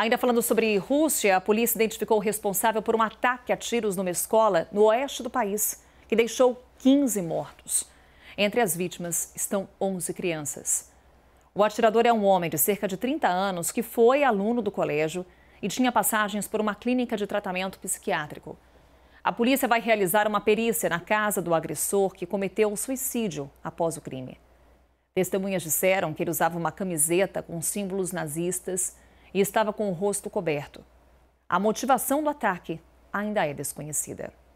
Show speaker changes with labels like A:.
A: Ainda falando sobre Rússia, a polícia identificou o responsável por um ataque a tiros numa escola no oeste do país, que deixou 15 mortos. Entre as vítimas estão 11 crianças. O atirador é um homem de cerca de 30 anos que foi aluno do colégio e tinha passagens por uma clínica de tratamento psiquiátrico. A polícia vai realizar uma perícia na casa do agressor que cometeu o suicídio após o crime. Testemunhas disseram que ele usava uma camiseta com símbolos nazistas e estava com o rosto coberto. A motivação do ataque ainda é desconhecida.